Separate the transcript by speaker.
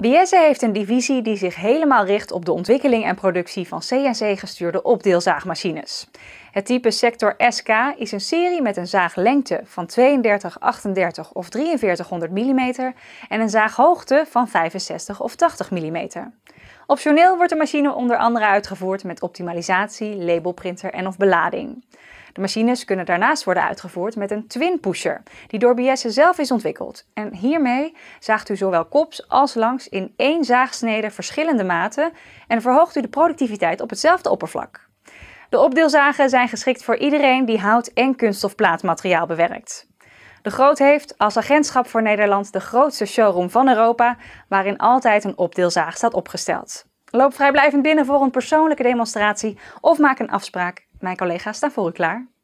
Speaker 1: Biesse heeft een divisie die zich helemaal richt op de ontwikkeling en productie van CNC-gestuurde opdeelzaagmachines. Het type Sector SK is een serie met een zaaglengte van 32, 38 of 4300 mm en een zaaghoogte van 65 of 80 mm. Optioneel wordt de machine onder andere uitgevoerd met optimalisatie, labelprinter en of belading. De machines kunnen daarnaast worden uitgevoerd met een twin pusher, die door Biesse zelf is ontwikkeld. En hiermee zaagt u zowel kops als langs in één zaagsnede verschillende maten en verhoogt u de productiviteit op hetzelfde oppervlak. De opdeelzagen zijn geschikt voor iedereen die hout- en kunststofplaatmateriaal bewerkt. De Groot heeft als agentschap voor Nederland de grootste showroom van Europa, waarin altijd een opdeelzaag staat opgesteld. Loop vrijblijvend binnen voor een persoonlijke demonstratie of maak een afspraak. Mijn collega's staan voor u klaar.